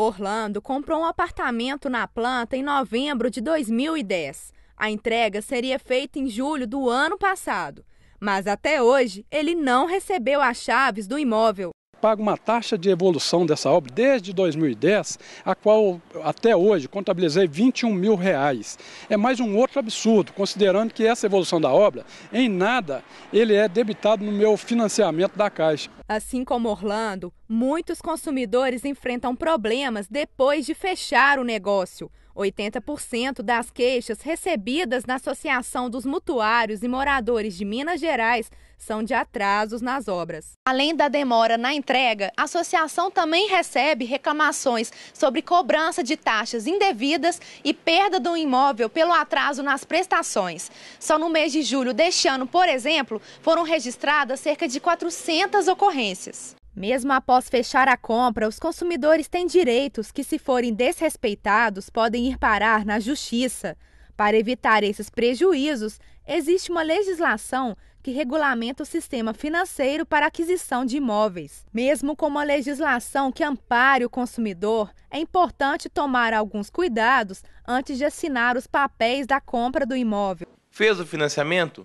Orlando comprou um apartamento na planta em novembro de 2010. A entrega seria feita em julho do ano passado, mas até hoje ele não recebeu as chaves do imóvel paga uma taxa de evolução dessa obra desde 2010, a qual até hoje contabilizei 21 mil reais. É mais um outro absurdo, considerando que essa evolução da obra, em nada, ele é debitado no meu financiamento da Caixa. Assim como Orlando, muitos consumidores enfrentam problemas depois de fechar o negócio. 80% das queixas recebidas na Associação dos Mutuários e Moradores de Minas Gerais são de atrasos nas obras. Além da demora na entrega, a associação também recebe reclamações sobre cobrança de taxas indevidas e perda do imóvel pelo atraso nas prestações. Só no mês de julho deste ano, por exemplo, foram registradas cerca de 400 ocorrências. Mesmo após fechar a compra, os consumidores têm direitos que, se forem desrespeitados, podem ir parar na justiça. Para evitar esses prejuízos, existe uma legislação que regulamenta o sistema financeiro para aquisição de imóveis. Mesmo com uma legislação que ampare o consumidor, é importante tomar alguns cuidados antes de assinar os papéis da compra do imóvel. Fez o financiamento?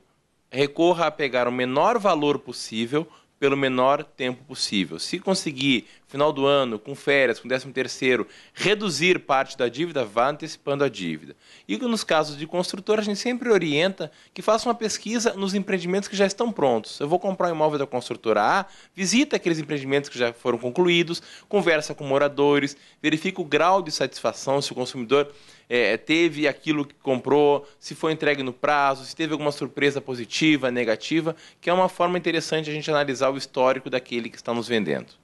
Recorra a pegar o menor valor possível pelo menor tempo possível. Se conseguir, final do ano, com férias, com décimo terceiro, reduzir parte da dívida, vá antecipando a dívida. E nos casos de construtor, a gente sempre orienta que faça uma pesquisa nos empreendimentos que já estão prontos. Eu vou comprar um imóvel da construtora A, visita aqueles empreendimentos que já foram concluídos, conversa com moradores, verifica o grau de satisfação, se o consumidor é, é, teve aquilo que comprou, se foi entregue no prazo, se teve alguma surpresa positiva, negativa, que é uma forma interessante a gente analisar o histórico daquele que está nos vendendo.